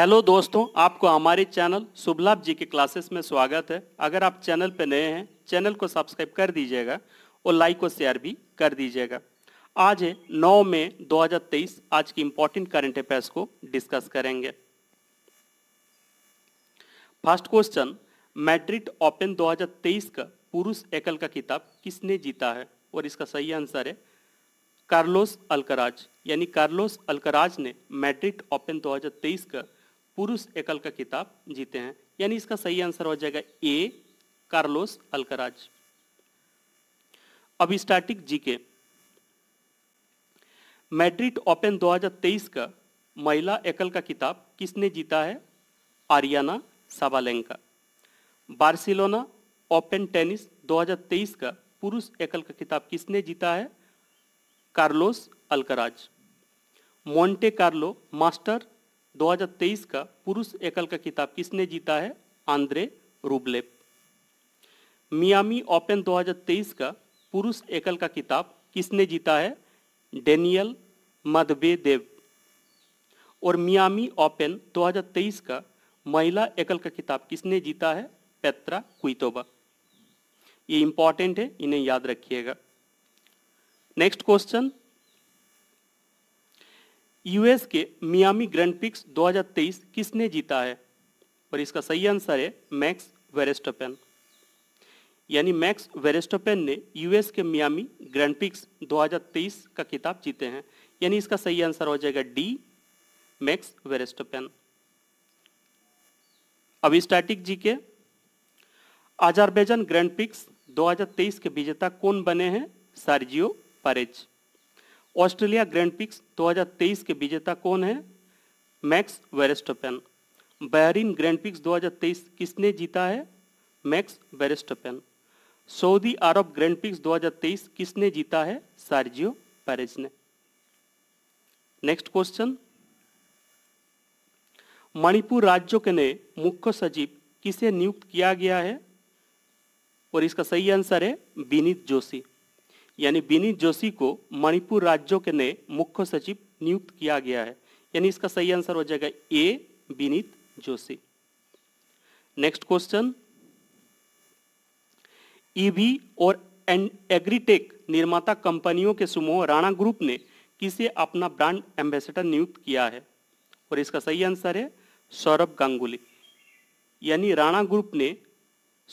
Hello दोस्तों आपको हमारे चैनल शुभलाभ जी के क्लासेस में स्वागत है अगर आप चैनल पर नए हैं चैनल को सब्सक्राइब कर दीजिएगा और लाइक और शेयर भी कर दीजिएगा आज है नौ मई 2023 आज की इंपॉर्टेंट करंट अफेयर्स को डिस्कस करेंगे फर्स्ट क्वेश्चन मैड्रिड ओपन 2023 का पुरुष एकल का किताब किसने जीता है और इसका सही आंसर है कार्लोस अलकराज यानी कार्लोस अलकराज ने मैड्रिड ओपन 2023 का पुरुष एकल का किताब जीते हैं यानी इसका सही आंसर हो जाएगा ए कार्लोस अलकराज अब स्टैटिक जीके मैड्रिड ओपन 2023 का महिला एकल का किताब किसने जीता है Aryna Sabalenka Barcelona Open tennis 2023 का पुरुष एकल का किताब किसने जीता है Carlos Alcaraz Monte Carlo Master 2023 का पुरुष एकल का खिताब किसने जीता है आंद्रे रूबलेप मियामी ओपन 2023 का पुरुष एकल का खिताब किसने जीता है डेनियल देव और मियामी ओपन 2023 का महिला एकल का खिताब किसने जीता है पेत्रा कुइतोबा ये इंपॉर्टेंट है इन्हें याद रखिएगा नेक्स्ट क्वेश्चन यूएस के मियामी ग्रैंड पिक्स 2023 किसने जीता है और इसका सही आंसर है मैक्स वेरेस्टोपेन यानी मैक्स वेरेस्टोपेन ने यूएस के मियामी ग्रैंड पिक्स 2023 का किताब जीते हैं यानी इसका सही आंसर हो जाएगा डी मैक्स वेरेस्टोपेन अब स्टैटिक जी के आजारबेजन ग्रैंड पिक्स 2023 के विजेता कौन बने हैं Sergio Perez Australia Grand Prix 2023 के विजेता कौन है Max Verstappen Bahrain Grand Prix 2023 किसने जीता है Max Verstappen Saudi Arab Grand Prix 2023 किसने जीता है सार्जियो पैरिस ने नेक्स्ट क्वेश्चन मणिपुर राज्यों के नए मुख्य सचिव किसे नियुक्त किया गया है और इसका सही आंसर है विनीत जोशी यानी विनीत जोशी को मणिपुर राज्यों के नए मुख्य सचिव नियुक्त किया गया है यानी इसका सही आंसर हो जाएगा A Vineet Joshi next question EV और एग्रीटेक निर्माता कंपनियों के समूह राणा ग्रुप ने किसे अपना ब्रांड एम्बेसडर नियुक्त किया है और इसका सही आंसर है सौरभ गांगुली यानी राणा ग्रुप ने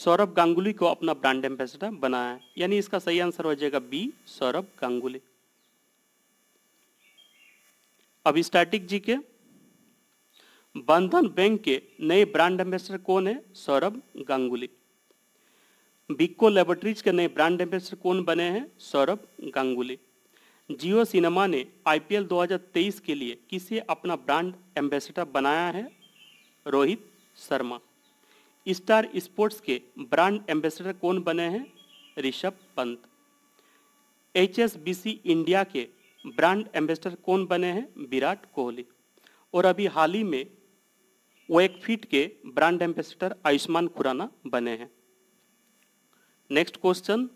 सौरभ गांगुली को अपना ब्रांड एम्बेसडर बनाया यानी इसका सही आंसर हो जाएगा बी सौरभ गांगुली अभी स्टैटिक जी के बंधन बैंक के नए ब्रांड एम्बेसडर कौन है सौरभ गांगुली बिक्को लेबोरेटरीज के नए ब्रांड एम्बेसडर कौन बने हैं सौरभ गांगुली जियो सिनेमा ने आईपीएल 2023 के लिए किसे अपना ब्रांड एम्बेसडर बनाया है रोहित शर्मा स्टार स्पोर्ट्स के ब्रांड एम्बेसडर कौन बने हैं ऋषभ पंत एचएसबीसी इंडिया के ब्रांड एम्बेसडर कौन बने हैं विराट कोहली और अभी हाल ही में वेकफिट के ब्रांड एम्बेसडर आयुष्मान खुराना बने हैं नेक्स्ट क्वेश्चन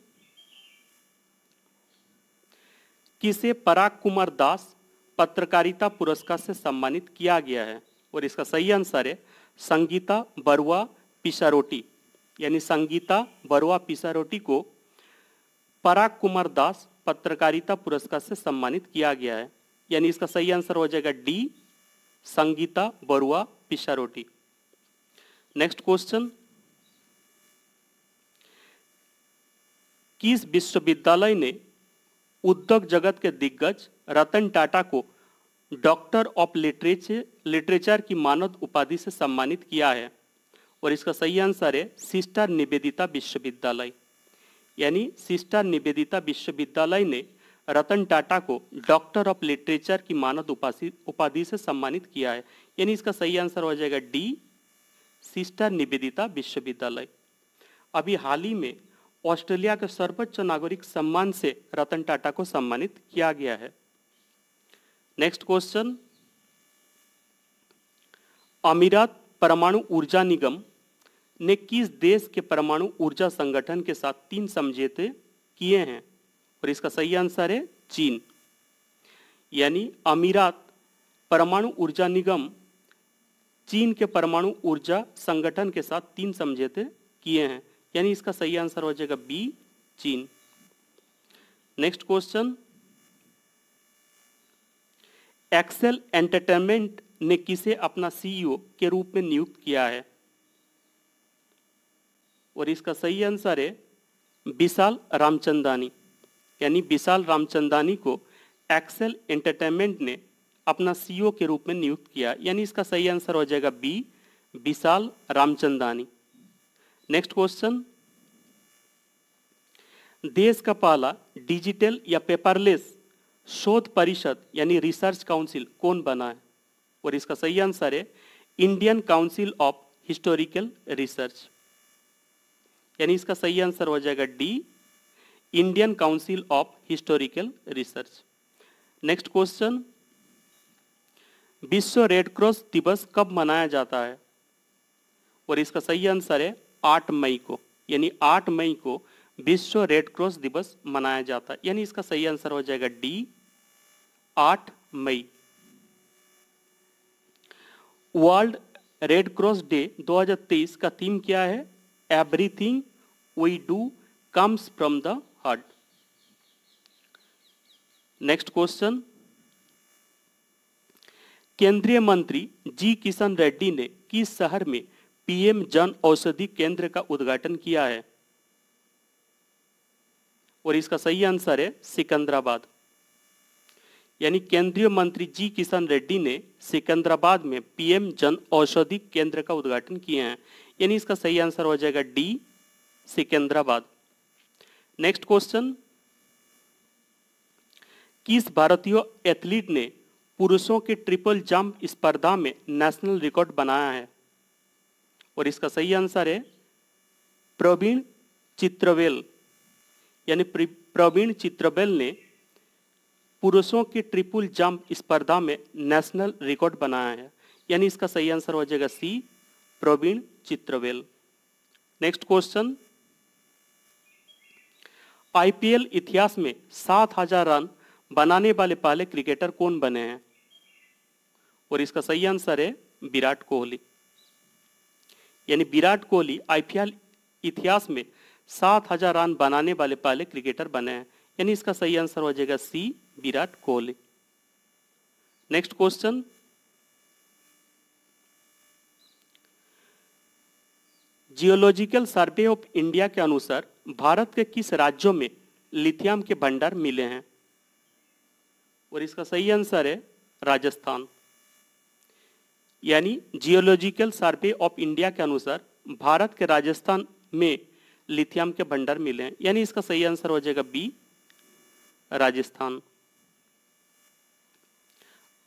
किसे पराग कुमार दास पत्रकारिता पुरस्कार से सम्मानित किया गया है और इसका सही आंसर है संगीता बरुआ पिसारोटी यानी संगीता बरुआ पिसारोटी को पराग कुमार दास पत्रकारिता पुरस्कार से सम्मानित किया गया है यानी इसका सही आंसर हो जाएगा D Sangeeta Barua Pisharoty next question किस विश्वविद्यालय ने उद्योग जगत के दिग्गज रतन टाटा को डॉक्टर ऑफ लिटरेचर लिटरेचर की मानद उपाधि से सम्मानित किया है और इसका सही आंसर है सिस्टर निवेदिता विश्वविद्यालय यानी सिस्टर निवेदिता विश्वविद्यालय ने रतन टाटा को डॉक्टर ऑफ लिटरेचर की मानद उपाधि उपाधि से सम्मानित किया है यानी इसका सही आंसर हो जाएगा डी सिस्टर निवेदिता विश्वविद्यालय अभी हाल ही में ऑस्ट्रेलिया के सर्वोच्च नागरिक सम्मान से रतन टाटा को सम्मानित किया गया है नेक्स्ट क्वेश्चन अमीरात परमाणु ऊर्जा निगम ने किस देश के परमाणु ऊर्जा संगठन के साथ तीन समझौते किए हैं और इसका सही आंसर है चीन यानी अमीरात परमाणु ऊर्जा निगम चीन के परमाणु ऊर्जा संगठन के साथ तीन समझौते किए हैं यानी इसका सही आंसर हो जाएगा बी चीन नेक्स्ट क्वेश्चन एक्सेल एंटरटेनमेंट ने किसे अपना सीईओ e के रूप में नियुक्त किया है और इसका सही आंसर है विशाल रामचंदानी यानी विशाल रामचंदानी को एक्सेल एंटरटेनमेंट ने अपना सीईओ के रूप में नियुक्त किया यानी इसका सही आंसर हो जाएगा B Vishal Ramchandani next question देश का पहला डिजिटल या पेपरलेस शोध परिषद यानी रिसर्च काउंसिल कौन बना है और इसका सही आंसर है Indian Council of Historical Research यानी इसका सही आंसर हो जाएगा D Indian Council of Historical Research next question विश्व रेड क्रॉस दिवस कब मनाया जाता है और इसका सही आंसर है आठ मई को यानी आठ मई को विश्व रेड क्रॉस दिवस मनाया जाता है यानी इसका सही आंसर हो जाएगा डी आठ मई वर्ल्ड रेड क्रॉस डे 2023 का थीम क्या है everything we do comes from the heart. Next question. केंद्रीय मंत्री जी किशन रेड्डी ने किस शहर में पीएम जन औषधि केंद्र का उद्घाटन किया है और इसका सही आंसर है सिकंदराबाद यानी केंद्रीय मंत्री जी किशन रेड्डी ने सिकंदराबाद में पीएम जन औषधि केंद्र का उद्घाटन किया है यानी इसका सही आंसर हो जाएगा डी सिकंदराबाद नेक्स्ट क्वेश्चन किस भारतीय एथलीट ने पुरुषों के ट्रिपल जंप स्पर्धा में नेशनल रिकॉर्ड बनाया है और इसका सही आंसर है प्रवीण चित्रवेल यानी प्रवीण चित्रवेल ने पुरुषों के ट्रिपल जंप स्पर्धा में नेशनल रिकॉर्ड बनाया है यानी इसका सही आंसर हो जाएगा C Praveen Chitravel next question IPL इतिहास में सात हजार रन बनाने वाले पहले क्रिकेटर कौन बने हैं और इसका सही आंसर है विराट कोहली यानी विराट कोहली आईपीएल इतिहास में सात हजार रन बनाने वाले पहले क्रिकेटर बने हैं यानी इसका सही आंसर हो जाएगा C Virat Kohli next question Geological Survey of India के अनुसार भारत के किस राज्यों में लिथियम के भंडार मिले हैं और इसका सही आंसर है राजस्थान यानी जियोलॉजिकल सर्वे ऑफ इंडिया के अनुसार भारत के राजस्थान में लिथियम के भंडार मिले हैं यानी इसका सही आंसर हो जाएगा बी राजस्थान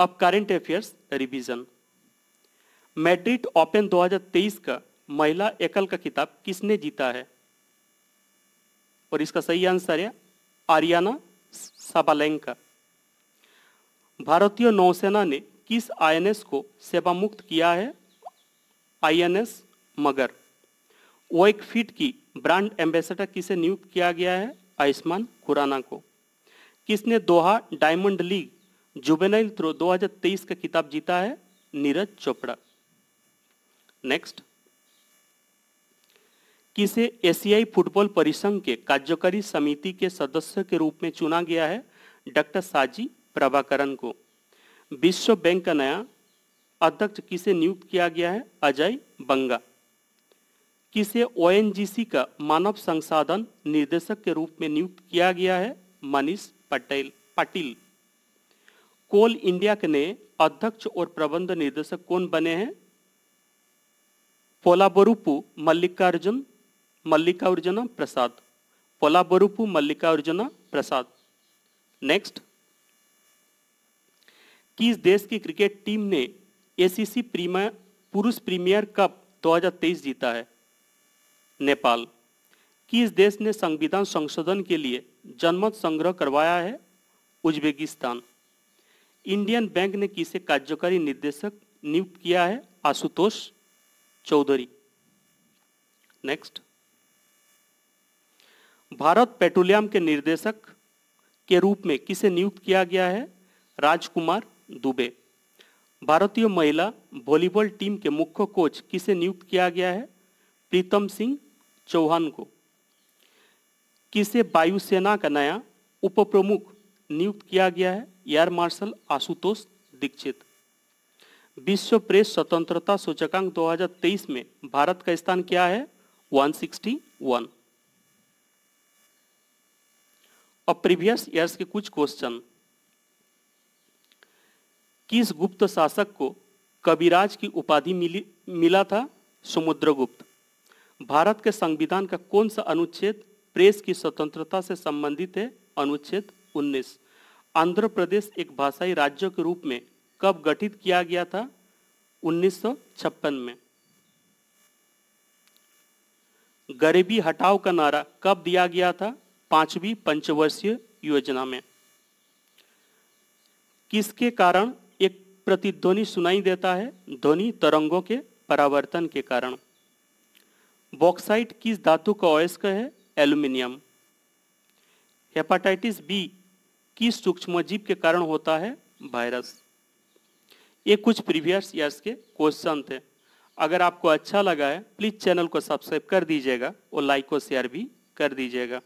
अब current affairs revision Madrid Open 2023 का महिला एकल का खिताब किसने जीता है और इसका सही आंसर है आर्याना साबालेंका भारतीय नौसेना ने किस आईएनएस को सेवा मुक्त किया है आईएनएस मगर वोइकफिट की ब्रांड एम्बेसडर किसे नियुक्त किया गया है आयुष्मान खुराना को किसने Doha Diamond League javelin throw 2023 का किताब जीता है नीरज चोपड़ा नेक्स्ट कि इसे एशियाई फुटबॉल परिसंघ के कार्यकारी समिति के सदस्य के रूप में चुना गया है डॉक्टर साजी प्रभाकरण को विश्व बैंक का नया अध्यक्ष किसे नियुक्त किया गया है अजय बंगा किसे ओ का मानव संसाधन निर्देशक के रूप में नियुक्त किया गया है मनीष पटेल पाटिल कोल इंडिया के नए अध्यक्ष और प्रबंध निर्देशक कौन बने हैं पोलाबरूपू मल्लिकार्जुन मल्लिकार्जुन प्रसाद पोलाबरुपु मल्लिकार्जुन प्रसाद नेक्स्ट किस देश की क्रिकेट टीम ने एसीसी प्रीमियर पुरुष प्रीमियर कप 2023 जीता है नेपाल किस देश ने संविधान संशोधन के लिए जनमत संग्रह करवाया है उज्बेकिस्तान इंडियन बैंक ने किसे कार्यकारी निदेशक नियुक्त किया है आशुतोष चौधरी नेक्स्ट भारत पेट्रोलियम के निर्देशक के रूप में किसे नियुक्त किया गया है राजकुमार दुबे भारतीय महिला वॉलीबॉल टीम के मुख्य कोच किसे नियुक्त किया गया है प्रीतम सिंह चौहान को किसे वायुसेना का नया उप प्रमुख नियुक्त किया गया है एयर मार्शल आशुतोष दीक्षित विश्व प्रेस स्वतंत्रता सूचकांक 2023 में भारत का स्थान क्या है 161 और प्रीवियस ईयर्स के कुछ क्वेश्चन किस गुप्त शासक को कविराज की उपाधि मिली मिला था समुद्रगुप्त भारत के संविधान का कौन सा अनुच्छेद प्रेस की स्वतंत्रता से संबंधित है अनुच्छेद 19 आंध्र प्रदेश एक भाषाई राज्य के रूप में कब गठित किया गया था 1956 में गरीबी हटाओ का नारा कब दिया गया था पांचवी पंचवर्षीय योजना में किसके कारण एक प्रतिध्वनि सुनाई देता है ध्वनि तरंगों के परावर्तन के कारण बॉक्साइट किस धातु का अयस्क है एल्यूमिनियम हेपाटाइटिस बी किस सूक्ष्मजीव के कारण होता है वायरस ये कुछ प्रीवियस ईयर्स के क्वेश्चन थे अगर आपको अच्छा लगा है प्लीज़ चैनल को सब्सक्राइब कर दीजिएगा और लाइक और शेयर भी कर दीजिएगा